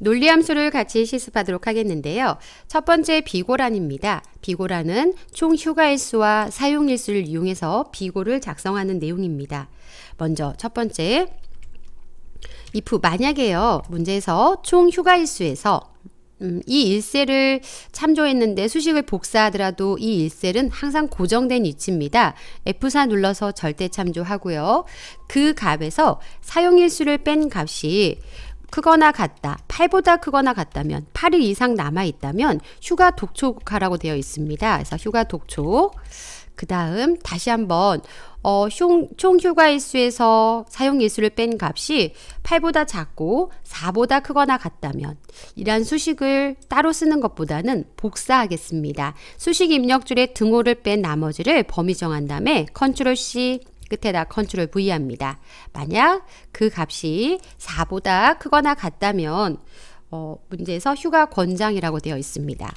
논리함수를 같이 실습하도록 하겠는데요. 첫 번째 비고란입니다. 비고란은 총 휴가일수와 사용일수를 이용해서 비고를 작성하는 내용입니다. 먼저 첫 번째 if 만약에요. 문제에서 총 휴가일수에서 음, 이 일셀을 참조했는데 수식을 복사하더라도 이 일셀은 항상 고정된 위치입니다. F4 눌러서 절대 참조하고요. 그 값에서 사용일수를 뺀 값이 크거나 같다, 8보다 크거나 같다면 8일 이상 남아 있다면 휴가 독촉하라고 되어 있습니다. 그래서 휴가 독촉. 그 다음 다시 한번 어, 총, 총 휴가 일수에서 사용 일수를 뺀 값이 8보다 작고 4보다 크거나 같다면 이러한 수식을 따로 쓰는 것보다는 복사하겠습니다. 수식 입력줄에 등호를 뺀 나머지를 범위 정한 다음에 컨트롤 C 끝에다 컨트롤 V 합니다. 만약 그 값이 4보다 크거나 같다면 어, 문제에서 휴가 권장이라고 되어 있습니다.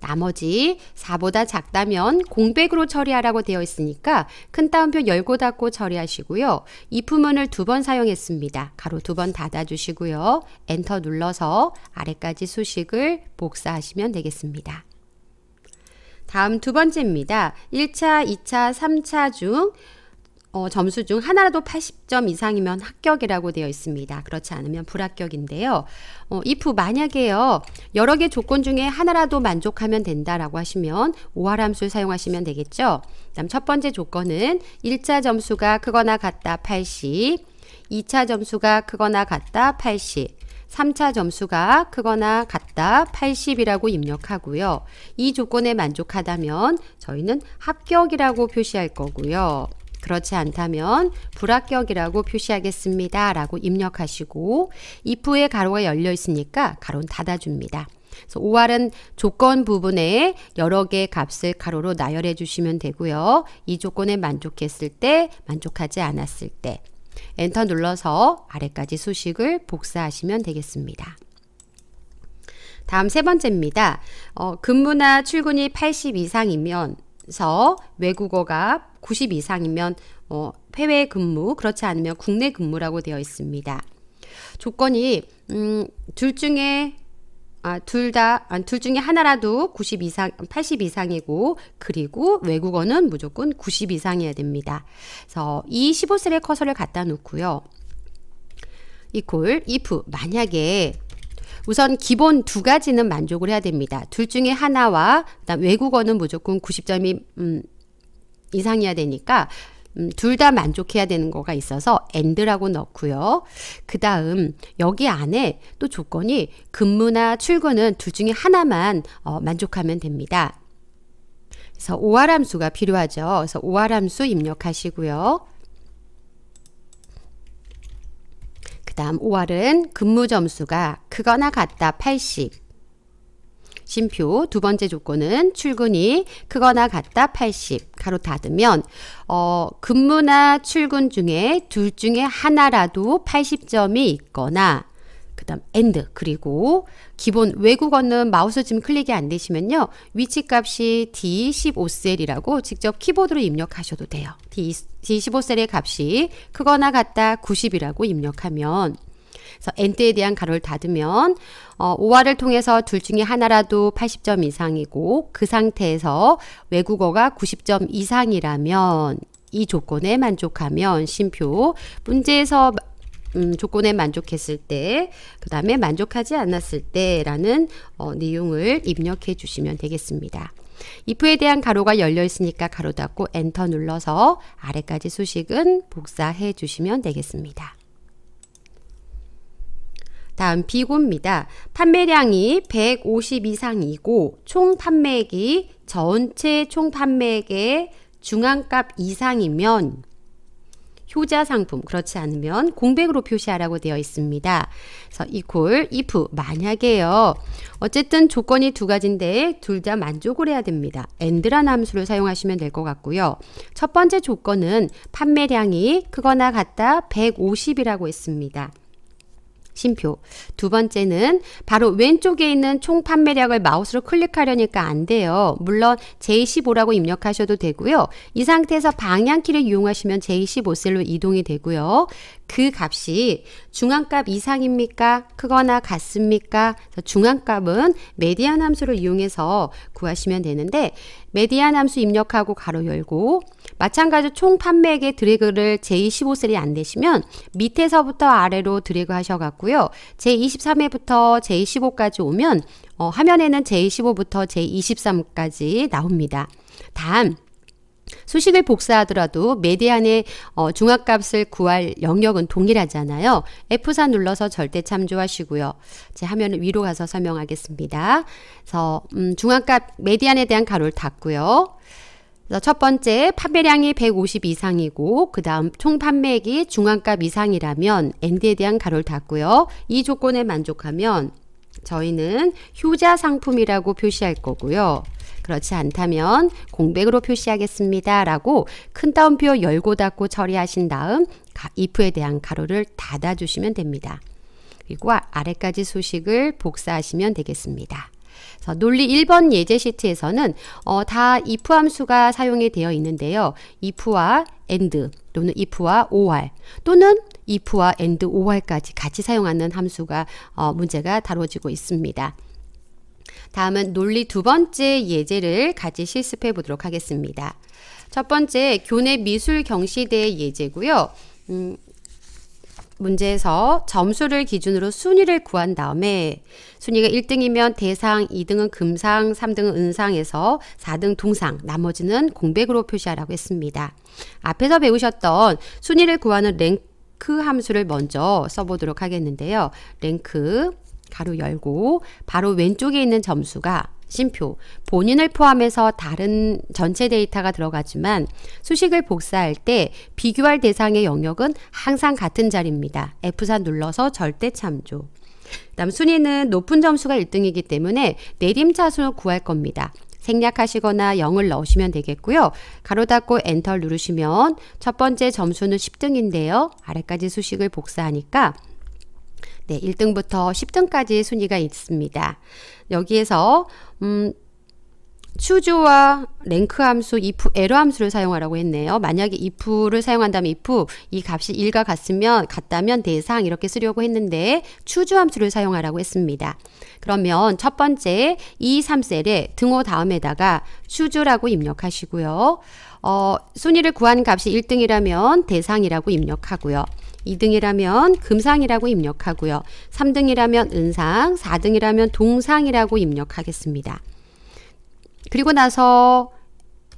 나머지 4보다 작다면 공백으로 처리하라고 되어 있으니까 큰 따옴표 열고 닫고 처리하시고요. 이 품문을 두 번 사용했습니다. 가로 두 번 닫아주시고요. 엔터 눌러서 아래까지 수식을 복사하시면 되겠습니다. 다음 두 번째입니다. 1차, 2차, 3차 중 어, 점수 중 하나라도 80점 이상이면 합격이라고 되어 있습니다. 그렇지 않으면 불합격인데요. 어, if 만약에요. 여러 개 조건 중에 하나라도 만족하면 된다라고 하시면 오하함수를 사용하시면 되겠죠. 그다음 첫 번째 조건은 1차 점수가 크거나 같다 80, 2차 점수가 크거나 같다 80, 3차 점수가 크거나 같다 80이라고 입력하고요. 이 조건에 만족하다면 저희는 합격이라고 표시할 거고요. 그렇지 않다면 불합격이라고 표시하겠습니다. 라고 입력하시고 if의 가로가 열려 있으니까 가로는 닫아줍니다. 그래서 OR은 조건 부분에 여러 개의 값을 가로로 나열해 주시면 되고요. 이 조건에 만족했을 때, 만족하지 않았을 때 엔터 눌러서 아래까지 수식을 복사하시면 되겠습니다. 다음 세 번째입니다. 어, 근무나 출근이 80 이상이면서 외국어가 90 이상이면 어, 해외 근무, 그렇지 않으면 국내 근무라고 되어 있습니다. 조건이 음, 둘 중에 아, 둘 다, 아, 둘 중에 하나라도 90 이상, 80 이상이고, 그리고 외국어는 무조건 90 이상이어야 됩니다. 그래서 이 15셀에 커서를 갖다 놓고요. 이콜, if, 만약에 우선 기본 두 가지는 만족을 해야 됩니다. 둘 중에 하나와, 그다음 외국어는 무조건 90점이, 음, 이상이어야 되니까 음, 둘다 만족해야 되는 거가 있어서 and라고 넣고요. 그 다음 여기 안에 또 조건이 근무나 출근은 둘 중에 하나만 어, 만족하면 됩니다. 그래서 오하람수가 필요하죠. 그래서 오하람수 입력하시고요. 그 다음 5월은 근무 점수가 크거나 같다 80 심표두 번째 조건은 출근이 크거나 같다 80 가로 닫으면 어, 근무나 출근 중에 둘 중에 하나라도 80점이 있거나 그 다음 엔드 그리고 기본 외국어는 마우스 지금 클릭이 안 되시면요 위치값이 D15셀이라고 직접 키보드로 입력하셔도 돼요 D15셀의 값이 크거나 같다 90이라고 입력하면 그래서 n때에 대한 가로를 닫으면 어, 오화를 통해서 둘 중에 하나라도 80점 이상이고 그 상태에서 외국어가 90점 이상이라면 이 조건에 만족하면 심표 문제에서 음, 조건에 만족했을 때, 그 다음에 만족하지 않았을 때라는 어, 내용을 입력해 주시면 되겠습니다. if에 대한 가로가 열려 있으니까 가로 닫고 엔터 눌러서 아래까지 수식은 복사해 주시면 되겠습니다. 다음 비고입니다. 판매량이 150 이상이고 총 판매액이 전체 총 판매액의 중앙값 이상이면 효자 상품 그렇지 않으면 공백으로 표시하라고 되어 있습니다. 그래서 equal if 만약에요. 어쨌든 조건이 두 가지인데 둘 다 만족을 해야 됩니다. and란 함수를 사용하시면 될 것 같고요. 첫 번째 조건은 판매량이 크거나 같다 150이라고 했습니다. 심표. 두 번째는 바로 왼쪽에 있는 총 판매량을 마우스로 클릭하려니까 안 돼요. 물론 J15라고 입력하셔도 되고요. 이 상태에서 방향키를 이용하시면 J15셀로 이동이 되고요. 그 값이 중앙값 이상입니까? 크거나 같습니까? 중앙값은 메디안 함수를 이용해서 구하시면 되는데 메디안 함수 입력하고 가로 열고 마찬가지로 총 판매액의 드래그를 제2 5셀이안 되시면 밑에서부터 아래로 드래그 하셔갖고요. 제23회부터 제2 5까지 오면 어, 화면에는 제2 5부터 제23까지 나옵니다. 다음 수식을 복사하더라도 메디안의 어, 중합값을 구할 영역은 동일하잖아요. F4 눌러서 절대 참조하시고요. 제 화면 위로 가서 설명하겠습니다. 그래서 음, 중합값 메디안에 대한 가로를 닫고요. 첫 번째 판매량이 150 이상이고 그 다음 총 판매액이 중앙값 이상이라면 엔드에 대한 가로를 닫고요. 이 조건에 만족하면 저희는 효자 상품이라고 표시할 거고요. 그렇지 않다면 공백으로 표시하겠습니다. 라고 큰 따옴표 열고 닫고 처리하신 다음 if에 대한 가로를 닫아주시면 됩니다. 그리고 아래까지 수식을 복사하시면 되겠습니다. 논리 1번 예제 시트에서는 어, 다 if 함수가 사용이 되어 있는데요. if와 and 또는 if와 or 또는 if와 and or까지 같이 사용하는 함수가 어, 문제가 다뤄지고 있습니다. 다음은 논리 두 번째 예제를 같이 실습해 보도록 하겠습니다. 첫 번째 교내 미술 경시대 예제고요. 음, 문제에서 점수를 기준으로 순위를 구한 다음에 순위가 1등이면 대상, 2등은 금상, 3등은 은상에서 4등 동상, 나머지는 공백으로 표시하라고 했습니다. 앞에서 배우셨던 순위를 구하는 랭크 함수를 먼저 써보도록 하겠는데요. 랭크 가로 열고 바로 왼쪽에 있는 점수가 심표, 본인을 포함해서 다른 전체 데이터가 들어가지만 수식을 복사할 때 비교할 대상의 영역은 항상 같은 자리입니다. F4 눌러서 절대 참조. 다음 순위는 높은 점수가 1등이기 때문에 내림차순을 구할 겁니다. 생략하시거나 0을 넣으시면 되겠고요. 가로 닫고 엔터 누르시면 첫 번째 점수는 10등인데요. 아래까지 수식을 복사하니까 네, 1등부터 10등까지 순위가 있습니다. 여기에서 음, 추조와 랭크 함수 if, 에러 함수를 사용하라고 했네요. 만약에 if를 사용한다면 if 이 값이 1과 같으면 같다면 대상 이렇게 쓰려고 했는데 추조 함수를 사용하라고 했습니다. 그러면 첫 번째 이 3셀에 등호 다음에다가 추조라고 입력하시고요. 어, 순위를 구한 값이 1등이라면 대상이라고 입력하고요. 2등이라면 금상이라고 입력하고요. 3등이라면 은상, 4등이라면 동상이라고 입력하겠습니다. 그리고 나서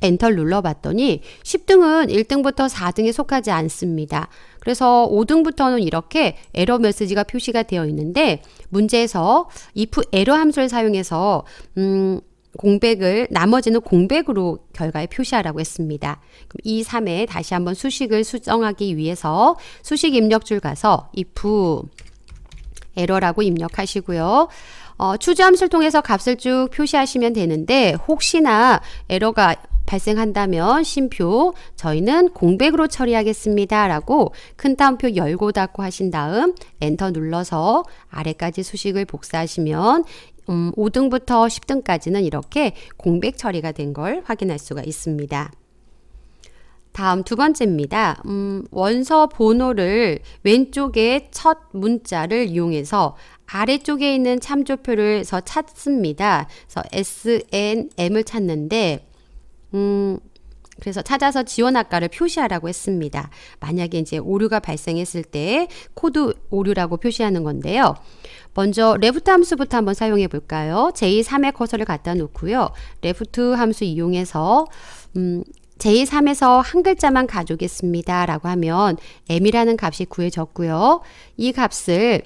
엔터를 눌러봤더니 10등은 1등부터 4등에 속하지 않습니다. 그래서 5등부터는 이렇게 에러 메시지가 표시가 되어 있는데 문제에서 if 에러 함수를 사용해서 음, 공백을 나머지는 공백으로 결과에 표시하라고 했습니다. 그럼 2, 3에 다시 한번 수식을 수정하기 위해서 수식 입력줄 가서 if 에러라고 입력하시고요. 어, 추지함수를 통해서 값을 쭉 표시하시면 되는데 혹시나 에러가 발생한다면 심표 저희는 공백으로 처리하겠습니다 라고 큰 따옴표 열고 닫고 하신 다음 엔터 눌러서 아래까지 수식을 복사하시면 음, 5등부터 10등까지는 이렇게 공백 처리가 된 걸 확인할 수가 있습니다. 다음 두 번째입니다. 음, 원서 번호를 왼쪽에 첫 문자를 이용해서 아래쪽에 있는 참조표를서 찾습니다. 그래서 S, N, M을 찾는데 음, 그래서 찾아서 지원 학과를 표시하라고 했습니다. 만약에 이제 오류가 발생했을 때 코드 오류라고 표시하는 건데요. 먼저 left 함수부터 한번 사용해 볼까요? 제3의 커서를 갖다 놓고요. left 함수 이용해서 음, 제3에서 한 글자만 가져오겠습니다. 라고 하면 m이라는 값이 구해졌고요. 이 값을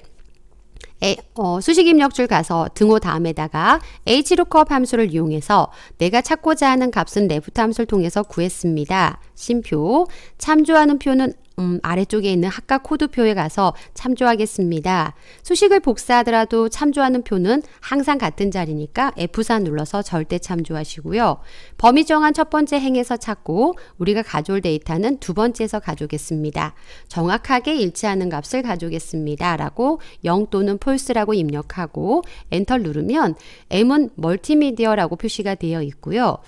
에, 어, 수식 입력줄 가서 등호 다음에다가 hlookup 함수를 이용해서 내가 찾고자 하는 값은 left 함수를 통해서 구했습니다. 심표 참조하는 표는 음, 아래쪽에 있는 학과 코드표에 가서 참조하겠습니다. 수식을 복사하더라도 참조하는 표는 항상 같은 자리니까 F4 눌러서 절대 참조하시고요. 범위 정한 첫 번째 행에서 찾고 우리가 가져올 데이터는 두 번째에서 가져오겠습니다. 정확하게 일치하는 값을 가져오겠습니다. 라고 0 또는 false라고 입력하고 엔터 누르면 M은 멀티미디어라고 표시가 되어 있고요.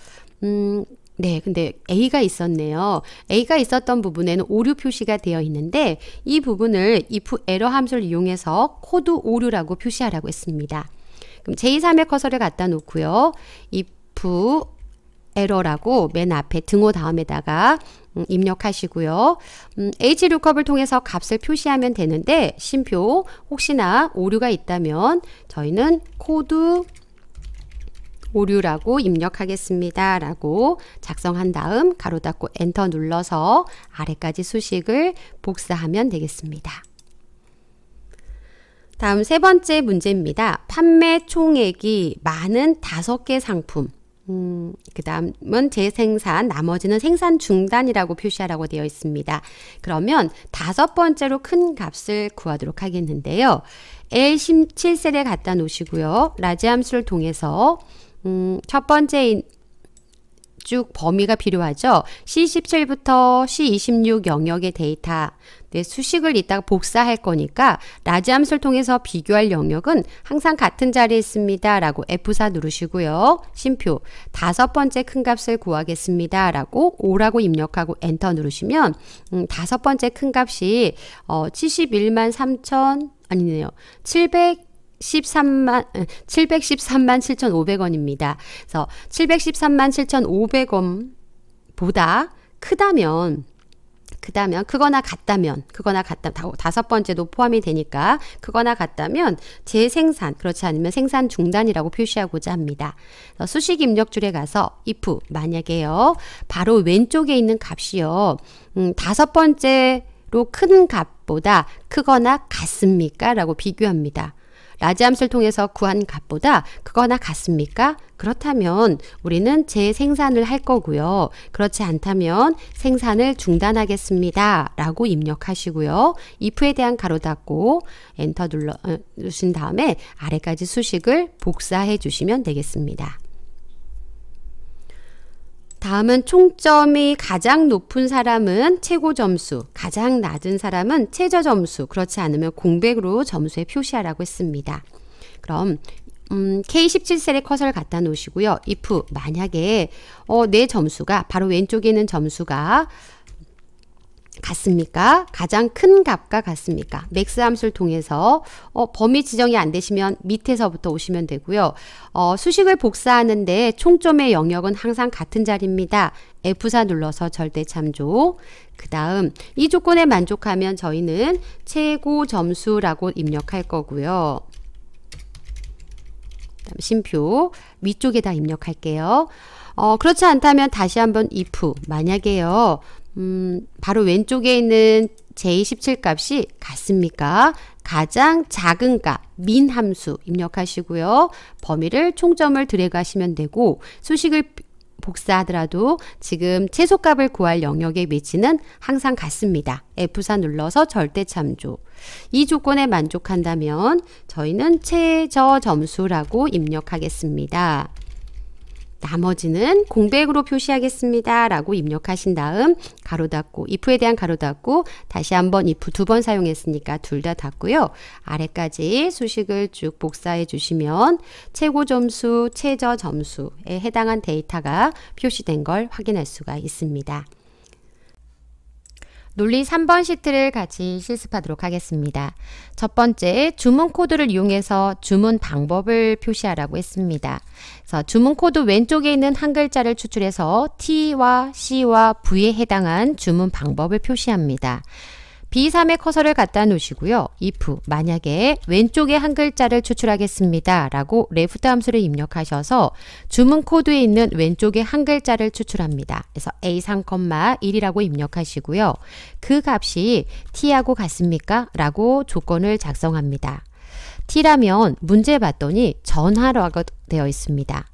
음, 네, 근데 A가 있었네요. A가 있었던 부분에는 오류 표시가 되어 있는데 이 부분을 if error 함수를 이용해서 코드 오류라고 표시하라고 했습니다. 그럼 제3의 커서를 갖다 놓고요. if error라고 맨 앞에 등호 다음에다가 음, 입력하시고요. 음, HLOOKUP을 통해서 값을 표시하면 되는데 심표 혹시나 오류가 있다면 저희는 코드 오류라고 입력하겠습니다. 라고 작성한 다음 가로 닫고 엔터 눌러서 아래까지 수식을 복사하면 되겠습니다. 다음 세 번째 문제입니다. 판매 총액이 많은 다섯 개 상품. 음, 그 다음은 재생산, 나머지는 생산 중단이라고 표시하라고 되어 있습니다. 그러면 다섯 번째로 큰 값을 구하도록 하겠는데요. L17셀에 갖다 놓으시고요. 라지 함수를 통해서 음, 첫 번째 쭉 범위가 필요하죠. C17부터 C26 영역의 데이터 네, 수식을 이따가 복사할 거니까 라지 함수를 통해서 비교할 영역은 항상 같은 자리에 있습니다. 라고 F4 누르시고요. 심표 다섯 번째 큰 값을 구하겠습니다. 라고 5라고 입력하고 엔터 누르시면 음, 다섯 번째 큰 값이 어, 71만 3천 아니네요. 700 713만 7 5 0 0원입니다 그래서 713만 7,500원보다 크다면 그다면 크거나 같다면 크거나 같다 다섯 번째도 포함이 되니까 크거나 같다면 재생산 그렇지 않으면 생산 중단이라고 표시하고자 합니다. 수식 입력 줄에 가서 if 만약에요 바로 왼쪽에 있는 값이요 음, 다섯 번째로 큰 값보다 크거나 같습니까? 라고 비교합니다. 라지함수를 통해서 구한 값보다 그거나 같습니까? 그렇다면 우리는 재생산을 할 거고요. 그렇지 않다면 생산을 중단하겠습니다. 라고 입력하시고요. if에 대한 가로 닫고 엔터 눌러, 어, 누르신 다음에 아래까지 수식을 복사해 주시면 되겠습니다. 다음은 총점이 가장 높은 사람은 최고 점수, 가장 낮은 사람은 최저 점수, 그렇지 않으면 공백으로 점수에 표시하라고 했습니다. 그럼 음, K17셀에 커서를 갖다 놓으시고요. if 만약에 어, 내 점수가 바로 왼쪽에 있는 점수가 같습니까? 가장 큰 값과 같습니까? 맥스 함수를 통해서 어, 범위 지정이 안 되시면 밑에서부터 오시면 되고요. 어, 수식을 복사하는데 총점의 영역은 항상 같은 자리입니다. F4 눌러서 절대 참조. 그 다음 이 조건에 만족하면 저희는 최고 점수라고 입력할 거고요. 그 심표 위쪽에다 입력할게요. 어, 그렇지 않다면 다시 한번 if 만약에요. 음, 바로 왼쪽에 있는 J17 값이 같습니까? 가장 작은 값, 민 함수 입력하시고요. 범위를 총점을 드래그 하시면 되고 수식을 복사하더라도 지금 최소값을 구할 영역의 위치는 항상 같습니다. F4 눌러서 절대 참조. 이 조건에 만족한다면 저희는 최저 점수라고 입력하겠습니다. 나머지는 공백으로 표시하겠습니다. 라고 입력하신 다음 가로 닫고 if에 대한 가로 닫고 다시 한번 if 두 번 사용했으니까 둘 다 닫고요. 아래까지 수식을 쭉 복사해 주시면 최고 점수, 최저 점수에 해당한 데이터가 표시된 걸 확인할 수가 있습니다. 논리 3번 시트를 같이 실습하도록 하겠습니다. 첫 번째, 주문 코드를 이용해서 주문 방법을 표시하라고 했습니다. 그래서 주문 코드 왼쪽에 있는 한 글자를 추출해서 T와 C와 V에 해당한 주문 방법을 표시합니다. B3의 커서를 갖다 놓으시고요. if 만약에 왼쪽에 한 글자를 추출하겠습니다. 라고 left 함수를 입력하셔서 주문 코드에 있는 왼쪽에 한 글자를 추출합니다. 그래서 A3, 1이라고 입력하시고요. 그 값이 T하고 같습니까? 라고 조건을 작성합니다. T라면 문제 봤더니 전화라고 되어 있습니다.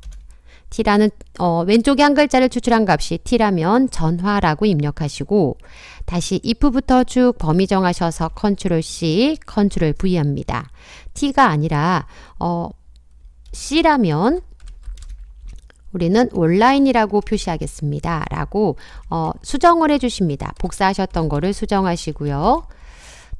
t라는 어, 왼쪽에 한 글자를 추출한 값이 t라면 전화라고 입력하시고 다시 if부터 쭉 범위 정하셔서 컨트롤 C, 컨트롤 V 합니다. t가 아니라 어, c라면 우리는 온라인이라고 표시하겠습니다. 라고 어, 수정을 해주십니다. 복사하셨던 거를 수정하시고요.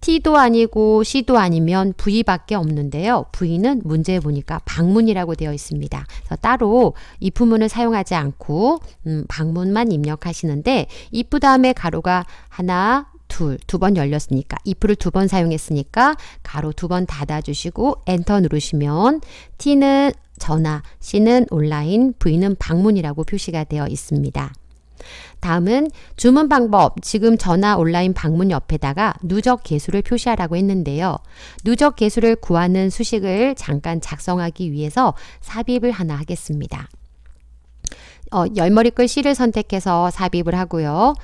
T도 아니고 C도 아니면 V밖에 없는데요. V는 문제에 보니까 방문이라고 되어 있습니다. 그래서 따로 이 부문을 사용하지 않고 음, 방문만 입력하시는데 if 다음에 가로가 하나, 둘, 두 번 열렸으니까 if를 두 번 사용했으니까 가로 두 번 닫아주시고 엔터 누르시면 T는 전화, C는 온라인, V는 방문이라고 표시가 되어 있습니다. 다음은 주문 방법, 지금 전화 온라인 방문 옆에다가 누적 개수를 표시하라고 했는데요. 누적 개수를 구하는 수식을 잠깐 작성하기 위해서 삽입을 하나 하겠습니다. 어, 열머리글 C를 선택해서 삽입을 하고요.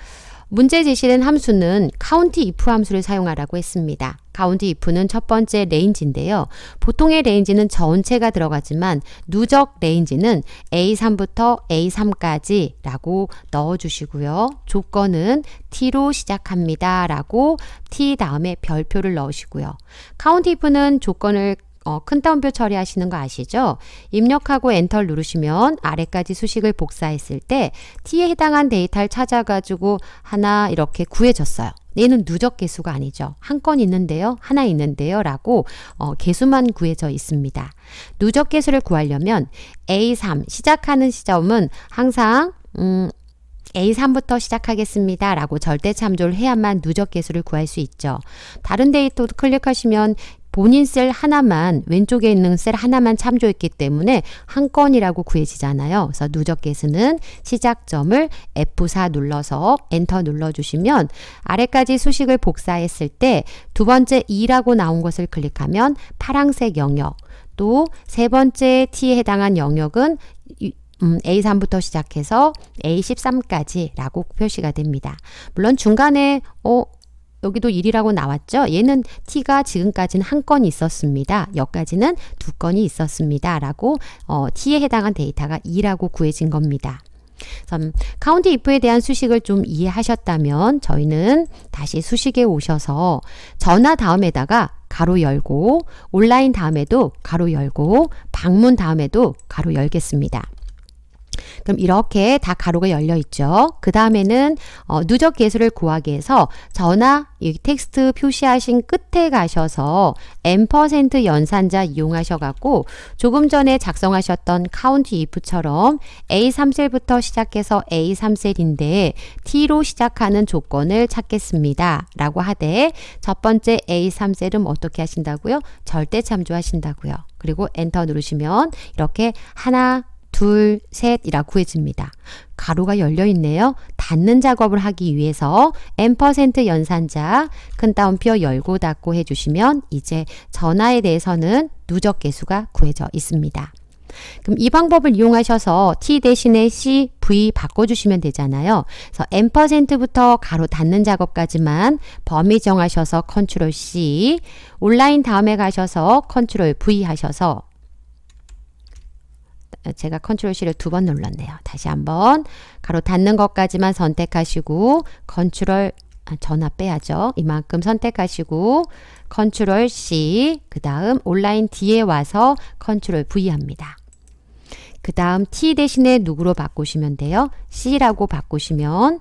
문제 제시된 함수는 카운티 if 함수를 사용하라고 했습니다. 카운티 if는 첫 번째 레인지인데요. 보통의 레인지는 전체가 들어가지만 누적 레인지는 A3부터 A3까지 라고 넣어주시고요. 조건은 T로 시작합니다 라고 T 다음에 별표를 넣으시고요. 카운티 if는 조건을 어, 큰 따옴표 처리하시는 거 아시죠? 입력하고 엔터를 누르시면 아래까지 수식을 복사했을 때 T에 해당한 데이터를 찾아가지고 하나 이렇게 구해졌어요. 얘는 누적 개수가 아니죠. 한 건 있는데요. 하나 있는데요. 라고 어, 개수만 구해져 있습니다. 누적 개수를 구하려면 A3 시작하는 시점은 항상 음, A3부터 시작하겠습니다. 라고 절대 참조를 해야만 누적 개수를 구할 수 있죠. 다른 데이터도 클릭하시면 본인 셀 하나만 왼쪽에 있는 셀 하나만 참조했기 때문에 한 건이라고 구해지잖아요. 그래서 누적 개수는 시작점을 F4 눌러서 엔터 눌러주시면 아래까지 수식을 복사했을 때 두 번째 2라고 나온 것을 클릭하면 파랑색 영역 또 세 번째 T에 해당한 영역은 음, A3부터 시작해서 A13까지라고 표시가 됩니다. 물론 중간에 어, 여기도 1이라고 나왔죠. 얘는 t가 지금까지는 한 건이 있었습니다. 여기까지는 두 건이 있었습니다. 라고 어, t에 해당한 데이터가 2라고 구해진 겁니다. 그럼 음, 카운트 if에 대한 수식을 좀 이해하셨다면 저희는 다시 수식에 오셔서 전화 다음에다가 가로 열고 온라인 다음에도 가로 열고 방문 다음에도 가로 열겠습니다. 그럼 이렇게 다 가로가 열려 있죠. 그 다음에는 어, 누적 개수를 구하기 위해서 전화 여 텍스트 표시하신 끝에 가셔서 n% 연산자 이용하셔갖고 조금 전에 작성하셨던 count if처럼 A3셀부터 시작해서 A3셀인데 T로 시작하는 조건을 찾겠습니다. 라고 하되 첫 번째 A3셀은 어떻게 하신다고요? 절대 참조하신다고요. 그리고 엔터 누르시면 이렇게 하나 둘, 셋이라 구해집니다. 가로가 열려 있네요. 닫는 작업을 하기 위해서 n% 연산자 큰 따옴표 열고 닫고 해주시면 이제 전화에 대해서는 누적 개수가 구해져 있습니다. 그럼 이 방법을 이용하셔서 t 대신에 c, v 바꿔주시면 되잖아요. 그래서 n%부터 가로 닫는 작업까지만 범위 정하셔서 컨트롤 c, 온라인 다음에 가셔서 컨트롤 v 하셔서 제가 컨트롤 C를 두 번 눌렀네요. 다시 한번 가로 닫는 것까지만 선택하시고 컨트롤 아, 전화 빼야죠. 이만큼 선택하시고 컨트롤 C 그 다음 온라인 D에 와서 컨트롤 V 합니다. 그 다음 T 대신에 누구로 바꾸시면 돼요? C라고 바꾸시면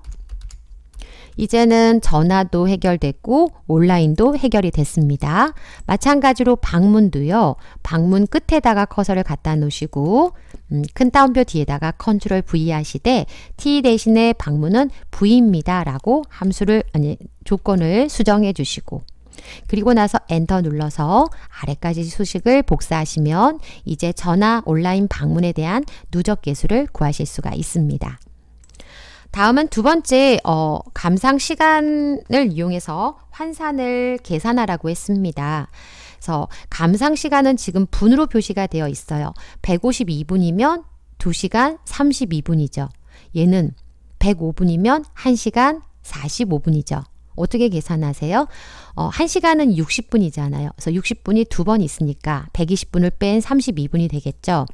이제는 전화도 해결됐고 온라인도 해결이 됐습니다. 마찬가지로 방문도요. 방문 끝에다가 커서를 갖다 놓으시고 음, 큰 따옴표 뒤에다가 컨트롤 V 하시되 T 대신에 방문은 V입니다. 라고 함수를 아니 조건을 수정해 주시고 그리고 나서 엔터 눌러서 아래까지 소식을 복사하시면 이제 전화 온라인 방문에 대한 누적 개수를 구하실 수가 있습니다. 다음은 두 번째 어, 감상 시간을 이용해서 환산을 계산하라고 했습니다. 그래서 감상 시간은 지금 분으로 표시가 되어 있어요. 152분이면 2시간 32분이죠. 얘는 105분이면 1시간 45분이죠. 어떻게 계산하세요? 어, 1시간은 60분이잖아요. 그래서 60분이 두 번 있으니까 120분을 뺀 32분이 되겠죠.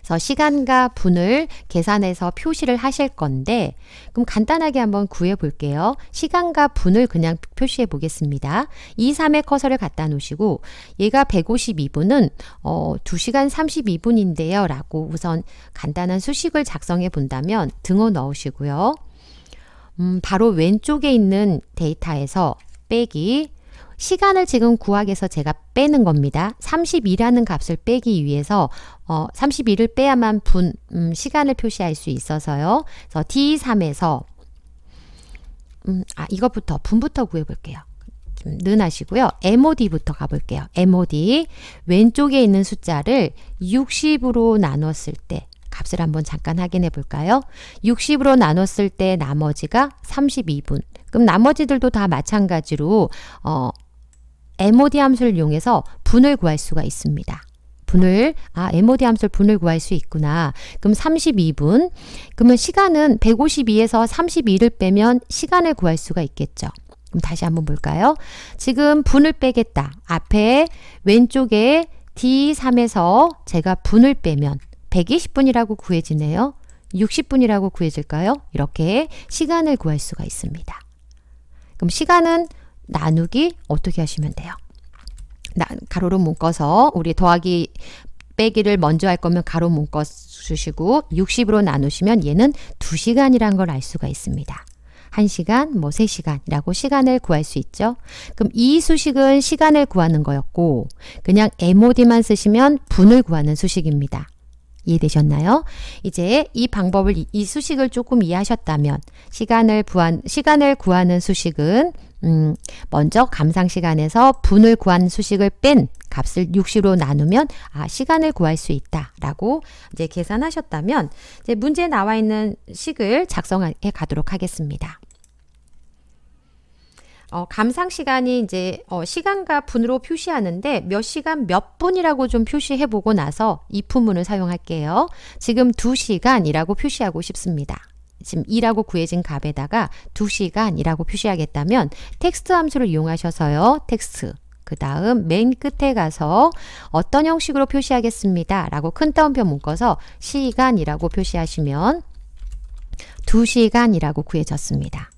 그래서 시간과 분을 계산해서 표시를 하실 건데 그럼 간단하게 한번 구해 볼게요. 시간과 분을 그냥 표시해 보겠습니다. 2, 3의 커서를 갖다 놓으시고 얘가 152분은 어, 2시간 32분인데요. 라고 우선 간단한 수식을 작성해 본다면 등호 넣으시고요. 음, 바로 왼쪽에 있는 데이터에서 빼기 시간을 지금 구하기에서 제가 빼는 겁니다. 32라는 값을 빼기 위해서 어, 32를 빼야만 분 음, 시간을 표시할 수 있어서요. 그래서 D3에서 음, 아 이것부터 분부터 구해볼게요. 는 하시고요. MOD부터 가볼게요. MOD 왼쪽에 있는 숫자를 60으로 나눴을 때 값을 한번 잠깐 확인해 볼까요? 60으로 나눴을 때 나머지가 32분. 그럼 나머지들도 다 마찬가지로 어, MOD 함수를 이용해서 분을 구할 수가 있습니다. 분을, 아, MOD 함수를 분을 구할 수 있구나. 그럼 32분. 그러면 시간은 152에서 32를 빼면 시간을 구할 수가 있겠죠. 그럼 다시 한번 볼까요? 지금 분을 빼겠다. 앞에 왼쪽에 D3에서 제가 분을 빼면 120분이라고 구해지네요. 60분이라고 구해질까요? 이렇게 시간을 구할 수가 있습니다. 그럼 시간은 나누기 어떻게 하시면 돼요? 나, 가로로 묶어서 우리 더하기 빼기를 먼저 할 거면 가로 묶어 주시고 60으로 나누시면 얘는 2시간이란 걸알 수가 있습니다. 1시간, 뭐 3시간이라고 시간을 구할 수 있죠. 그럼 이 수식은 시간을 구하는 거였고 그냥 MOD만 쓰시면 분을 구하는 수식입니다. 이해되셨나요? 이제 이 방법을 이 수식을 조금 이해하셨다면 시간을 구한 시간을 구하는 수식은 음, 먼저 감상 시간에서 분을 구한 수식을 뺀 값을 6시로 나누면 아 시간을 구할 수 있다라고 이제 계산하셨다면 이제 문제에 나와 있는 식을 작성해 가도록 하겠습니다. 어, 감상 시간이 이제 어, 시간과 분으로 표시하는데 몇 시간 몇 분이라고 좀 표시해 보고 나서 이 품문을 사용할게요. 지금 두시간이라고 표시하고 싶습니다. 지금 2라고 구해진 값에다가 2시간이라고 표시하겠다면 텍스트 함수를 이용하셔서요. 텍스트 그 다음 맨 끝에 가서 어떤 형식으로 표시하겠습니다. 라고 큰 따옴표 묶어서 시간이라고 표시하시면 2시간이라고 구해졌습니다.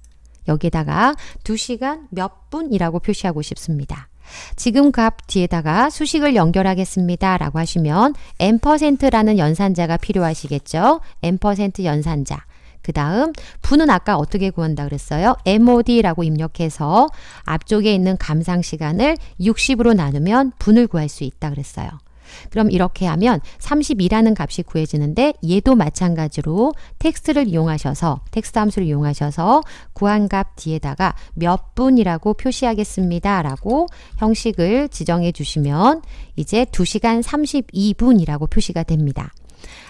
여기에다가 2시간 몇 분이라고 표시하고 싶습니다. 지금 값 뒤에다가 수식을 연결하겠습니다. 라고 하시면 m%라는 연산자가 필요하시겠죠? m% 연산자. 그 다음 분은 아까 어떻게 구한다 그랬어요? MOD라고 입력해서 앞쪽에 있는 감상 시간을 60으로 나누면 분을 구할 수 있다 그랬어요. 그럼 이렇게 하면 3 0이라는 값이 구해지는데 얘도 마찬가지로 텍스트를 이용하셔서 텍스트 함수를 이용하셔서 구한 값 뒤에다가 몇 분이라고 표시하겠습니다. 라고 형식을 지정해 주시면 이제 2시간 32분이라고 표시가 됩니다.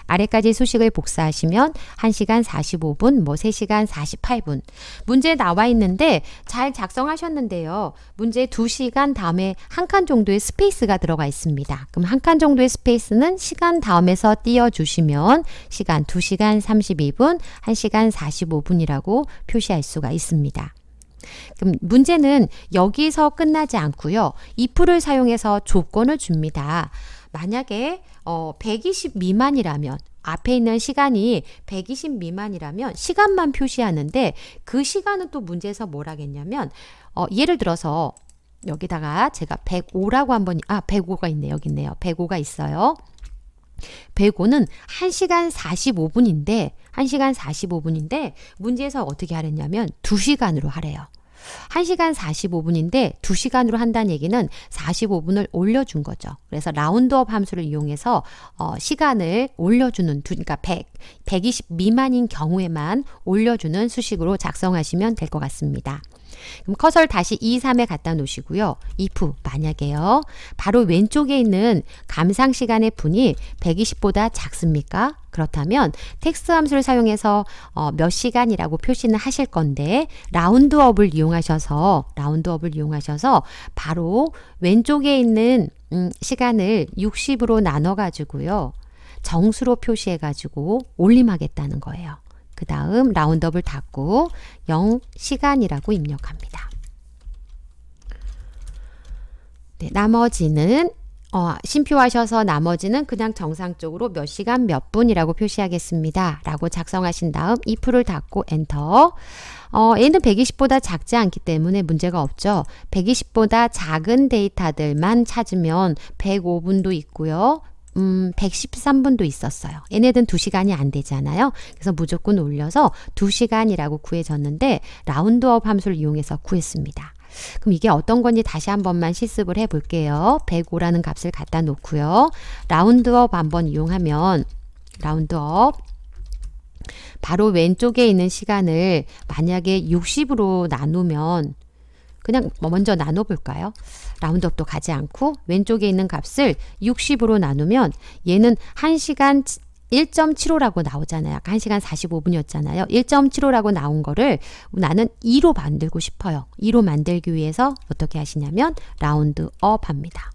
아래까지 수식을 복사하시면 1시간 45분, 뭐 3시간 48분. 문제 나와 있는데 잘 작성하셨는데요. 문제 2시간 다음에 한 칸 정도의 스페이스가 들어가 있습니다. 그럼 한 칸 정도의 스페이스는 시간 다음에서 띄워주시면 시간 2시간 32분, 1시간 45분이라고 표시할 수가 있습니다. 그럼 문제는 여기서 끝나지 않고요. 이 풀을 사용해서 조건을 줍니다. 만약에 어, 120 미만이라면 앞에 있는 시간이 120 미만이라면 시간만 표시하는데 그 시간은 또 문제에서 뭘 하겠냐면 어, 예를 들어서 여기다가 제가 105라고 한번 아 105가 있네 여기 있네요. 105가 있어요. 105는 1시간 45분인데 1시간 45분인데 문제에서 어떻게 하랬냐면 2시간으로 하래요. 1시간 45분인데 2시간으로 한다는 얘기는 45분을 올려준 거죠. 그래서 라운드업 함수를 이용해서 어, 시간을 올려주는, 그러니까 100, 120 미만인 경우에만 올려주는 수식으로 작성하시면 될 것 같습니다. 그럼 커서를 다시 2, 3에 갖다 놓으시고요. if 만약에요. 바로 왼쪽에 있는 감상 시간의 분이 120보다 작습니까? 그렇다면 텍스 트 함수를 사용해서 어, 몇 시간이라고 표시는 하실 건데 라운드업을 이용하셔서 라운드업을 이용하셔서 바로 왼쪽에 있는 음, 시간을 60으로 나눠 가지고요. 정수로 표시해 가지고 올림하겠다는 거예요. 그 다음 라운드업을 닫고 0 시간이라고 입력합니다. 네, 나머지는 어, 심표하셔서 나머지는 그냥 정상적으로 몇 시간 몇 분이라고 표시하겠습니다. 라고 작성하신 다음 if를 닫고 엔터 어, a는 120보다 작지 않기 때문에 문제가 없죠. 120보다 작은 데이터들만 찾으면 105분도 있고요. 음, 113분도 있었어요. 얘네들은 2시간이 안 되잖아요. 그래서 무조건 올려서 2시간이라고 구해졌는데 라운드업 함수를 이용해서 구했습니다. 그럼 이게 어떤 건지 다시 한 번만 실습을 해볼게요. 105라는 값을 갖다 놓고요. 라운드업 한번 이용하면 라운드업 바로 왼쪽에 있는 시간을 만약에 60으로 나누면 그냥 먼저 나눠볼까요? 라운드업도 가지 않고 왼쪽에 있는 값을 60으로 나누면 얘는 1시간 1.75라고 나오잖아요. 아까 1시간 45분이었잖아요. 1.75라고 나온 거를 나는 2로 만들고 싶어요. 2로 만들기 위해서 어떻게 하시냐면 라운드업 합니다.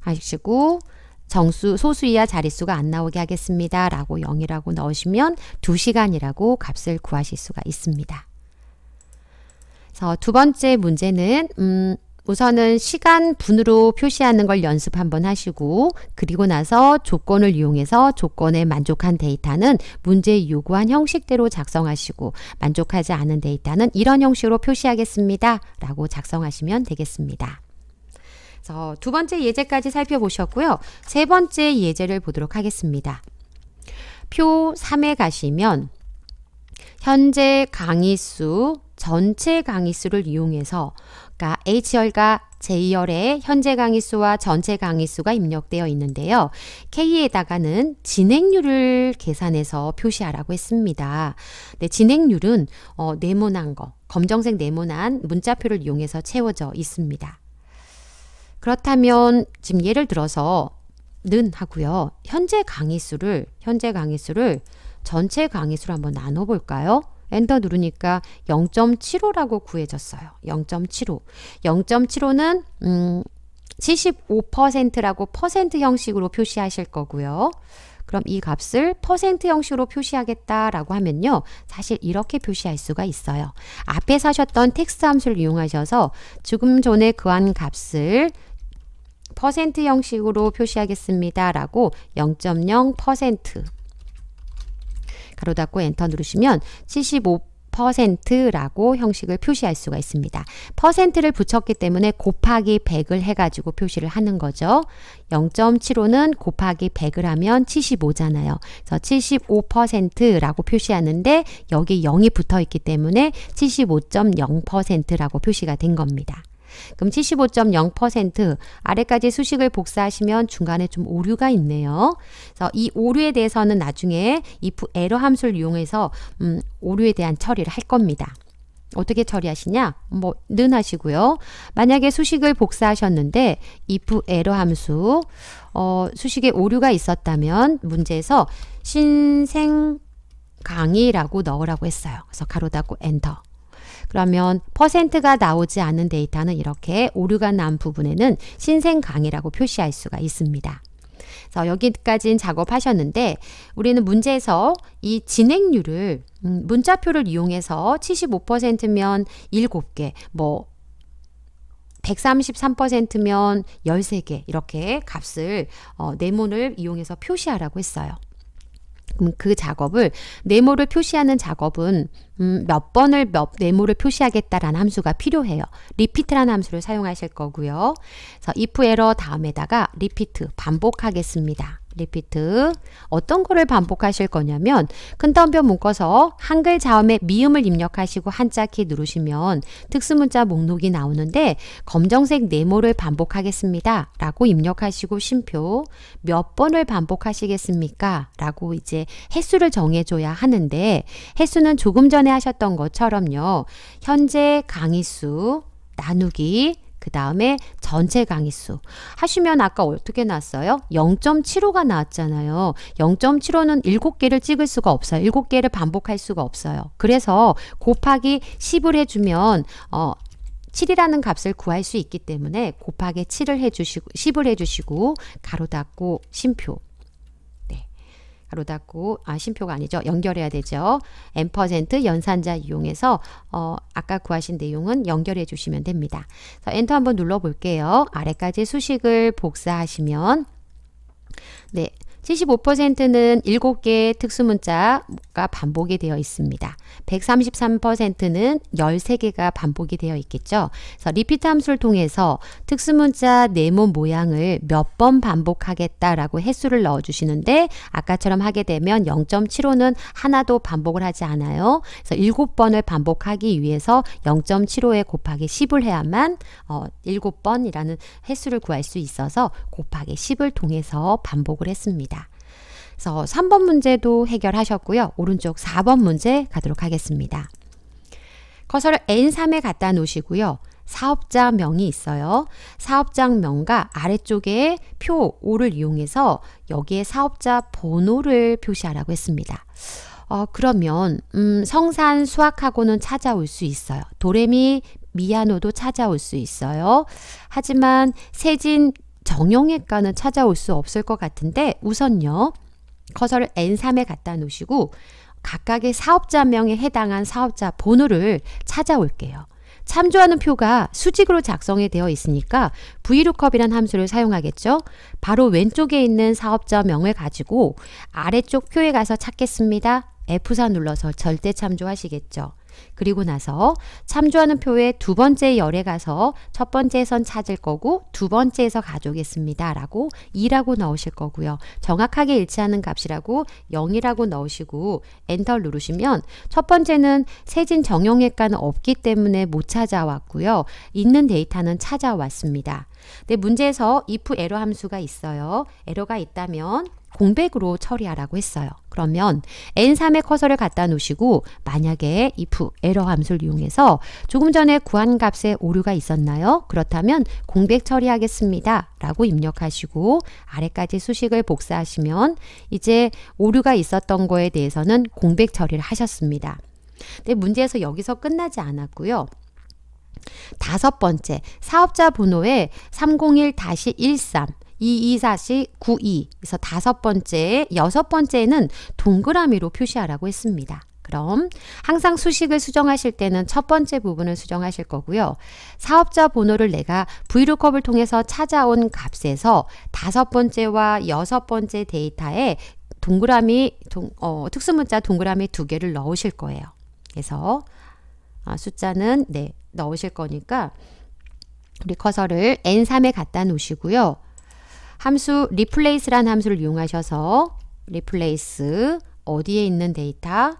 하시고 정수 소수 이하 자릿수가 안 나오게 하겠습니다. 라고 0이라고 넣으시면 2시간이라고 값을 구하실 수가 있습니다. 그래서 두 번째 문제는 음, 우선은 시간 분으로 표시하는 걸 연습 한번 하시고 그리고 나서 조건을 이용해서 조건에 만족한 데이터는 문제 요구한 형식대로 작성하시고 만족하지 않은 데이터는 이런 형식으로 표시하겠습니다. 라고 작성하시면 되겠습니다. 그래서 두 번째 예제까지 살펴보셨고요. 세 번째 예제를 보도록 하겠습니다. 표 3에 가시면 현재 강의 수, 전체 강의 수를 이용해서 그러니까 H열과 J열의 현재 강의 수와 전체 강의 수가 입력되어 있는데요. K에다가는 진행률을 계산해서 표시하라고 했습니다. 네, 진행률은 어, 네모난 거, 검정색 네모난 문자표를 이용해서 채워져 있습니다. 그렇다면 지금 예를 들어서 는 하고요. 현재 강의 수를 현재 강의 수를 전체 강의수를 한번 나눠볼까요? 엔터 누르니까 0.75라고 구해졌어요. 0.75. 0.75는 음, 75%라고 퍼센트 형식으로 표시하실 거고요. 그럼 이 값을 퍼센트 형식으로 표시하겠다라고 하면요. 사실 이렇게 표시할 수가 있어요. 앞에 사셨던 텍스트 함수를 이용하셔서 지금 전에 그한 값을 퍼센트 형식으로 표시하겠습니다라고 0.0% 가로 닫고 엔터 누르시면 75 퍼센트라고 형식을 표시할 수가 있습니다. 퍼센트를 붙였기 때문에 곱하기 100을 해가지고 표시를 하는 거죠. 0.75는 곱하기 100을 하면 75잖아요. 그래서 75%라고 표시하는데 여기 0이 붙어 있기 때문에 75.0%라고 표시가 된 겁니다. 그럼 75.0% 아래까지 수식을 복사하시면 중간에 좀 오류가 있네요. 그래서 이 오류에 대해서는 나중에 if 에러 함수를 이용해서 음, 오류에 대한 처리를 할 겁니다. 어떻게 처리하시냐? 뭐, 는 하시고요. 만약에 수식을 복사하셨는데, if 에러 함수, 어, 수식에 오류가 있었다면, 문제에서 신생 강의라고 넣으라고 했어요. 그래서 가로 닫고 엔터. 그러면 퍼센트가 나오지 않은 데이터는 이렇게 오류가 난 부분에는 신생 강의라고 표시할 수가 있습니다. 자, 여기까지는 작업하셨는데 우리는 문제에서 이 진행률을 음, 문자표를 이용해서 75%면 7개, 뭐 133%면 13개 이렇게 값을 어, 네모를 이용해서 표시하라고 했어요. 음, 그 작업을 네모를 표시하는 작업은 음, 몇 번을 몇 네모를 표시하겠다라는 함수가 필요해요. 리피트라는 함수를 사용하실 거고요. 그래서 if e r 다음에다가 리피트 반복하겠습니다. 리피트 어떤 거를 반복하실 거냐면 큰따옴표 묶어서 한글 자음에 미음을 입력하시고 한자 키 누르시면 특수문자 목록이 나오는데 검정색 네모를 반복하겠습니다 라고 입력하시고 쉼표 몇 번을 반복하시겠습니까 라고 이제 횟수를 정해줘야 하는데 횟수는 조금 전에 하셨던 것처럼요 현재 강의수 나누기 그 다음에 전체 강의수 하시면 아까 어떻게 나왔어요? 0.75가 나왔잖아요. 0.75는 7개를 찍을 수가 없어요. 7개를 반복할 수가 없어요. 그래서 곱하기 10을 해주면 어, 7이라는 값을 구할 수 있기 때문에 곱하기 7을 해주시고 10을 해주시고 가로 닫고 심표 가로 닫고 아 쉼표가 아니죠. 연결해야 되죠. 엠 연산자 이용해서 어, 아까 구하신 내용은 연결해 주시면 됩니다. 엔터 한번 눌러 볼게요. 아래까지 수식을 복사하시면 네, 75%는 7개의 특수문자가 반복이 되어 있습니다. 133%는 13개가 반복이 되어 있겠죠. 그래서 리피트 함수를 통해서 특수문자 네모 모양을 몇 번 반복하겠다라고 횟수를 넣어주시는데 아까처럼 하게 되면 0.75는 하나도 반복을 하지 않아요. 그래서 7번을 반복하기 위해서 0.75에 곱하기 10을 해야만 어, 7번이라는 횟수를 구할 수 있어서 곱하기 10을 통해서 반복을 했습니다. 그래서 3번 문제도 해결하셨고요. 오른쪽 4번 문제 가도록 하겠습니다. 커서를 N3에 갖다 놓으시고요. 사업자 명이 있어요. 사업자 명과 아래쪽에 표 5를 이용해서 여기에 사업자 번호를 표시하라고 했습니다. 어, 그러면 음, 성산 수학하고는 찾아올 수 있어요. 도레미 미아노도 찾아올 수 있어요. 하지만 세진 정형외과는 찾아올 수 없을 것 같은데 우선요. 커서를 N3에 갖다 놓으시고 각각의 사업자명에 해당한 사업자 번호를 찾아올게요. 참조하는 표가 수직으로 작성이 되어 있으니까 VLOOKUP이란 함수를 사용하겠죠. 바로 왼쪽에 있는 사업자명을 가지고 아래쪽 표에 가서 찾겠습니다. F4 눌러서 절대 참조하시겠죠. 그리고 나서 참조하는 표의 두 번째 열에 가서 첫 번째선 에 찾을 거고 두 번째에서 가져오겠습니다. 라고 2라고 넣으실 거고요. 정확하게 일치하는 값이라고 0이라고 넣으시고 엔터 누르시면 첫 번째는 세진 정형외과는 없기 때문에 못 찾아왔고요. 있는 데이터는 찾아왔습니다. 근 문제에서 if 에러 함수가 있어요. 에러가 있다면 공백으로 처리하라고 했어요. 그러면 N3의 커서를 갖다 놓으시고 만약에 if 에러 함수를 이용해서 조금 전에 구한 값에 오류가 있었나요? 그렇다면 공백 처리하겠습니다. 라고 입력하시고 아래까지 수식을 복사하시면 이제 오류가 있었던 거에 대해서는 공백 처리를 하셨습니다. 근데 문제에서 여기서 끝나지 않았고요. 다섯 번째, 사업자 번호에 301-13 224-92 그래서 다섯 번째, 여섯 번째는 동그라미로 표시하라고 했습니다. 그럼 항상 수식을 수정하실 때는 첫 번째 부분을 수정하실 거고요. 사업자 번호를 내가 브이 o o 을 통해서 찾아온 값에서 다섯 번째와 여섯 번째 데이터에 동그라미, 동, 어, 특수문자 동그라미 두 개를 넣으실 거예요. 그래서 아, 숫자는 네 넣으실 거니까 우리 커서를 N3에 갖다 놓으시고요. 함수 replace란 함수를 이용하셔서 replace 어디에 있는 데이터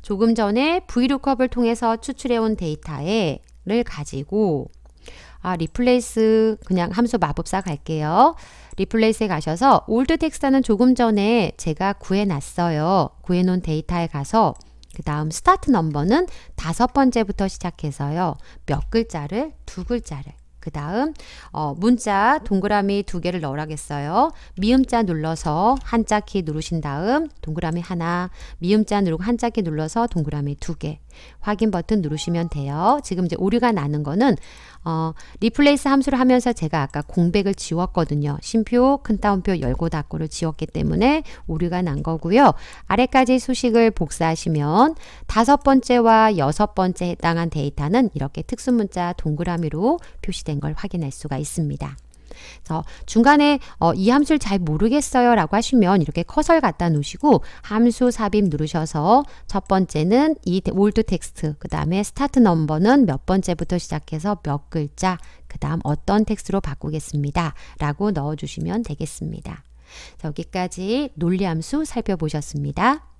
조금 전에 vlookup을 통해서 추출해온 데이터를 가지고 아, replace 그냥 함수 마법사 갈게요. replace에 가셔서 old text는 조금 전에 제가 구해놨어요. 구해놓은 데이터에 가서 그 다음 start n u m b e r 는 다섯 번째부터 시작해서요. 몇 글자를? 두 글자를 그 다음 어, 문자 동그라미 두 개를 넣으라겠어요. 미음자 눌러서 한자 키 누르신 다음 동그라미 하나, 미음자 누르고 한자 키 눌러서 동그라미 두 개. 확인 버튼 누르시면 돼요. 지금 이제 오류가 나는 거는 어, 리플레이스 함수를 하면서 제가 아까 공백을 지웠거든요. 심표, 큰따옴표, 열고 닫고를 지웠기 때문에 오류가 난 거고요. 아래까지 수식을 복사하시면 다섯 번째와 여섯 번째 해당한 데이터는 이렇게 특수문자 동그라미로 표시된 걸 확인할 수가 있습니다. 그래서 중간에 어, 이 함수를 잘 모르겠어요 라고 하시면 이렇게 커서를 갖다 놓으시고 함수 삽입 누르셔서 첫 번째는 이 올드 텍스트 그 다음에 스타트 넘버는 몇 번째부터 시작해서 몇 글자 그 다음 어떤 텍스트로 바꾸겠습니다 라고 넣어주시면 되겠습니다. 여기까지 논리함수 살펴보셨습니다.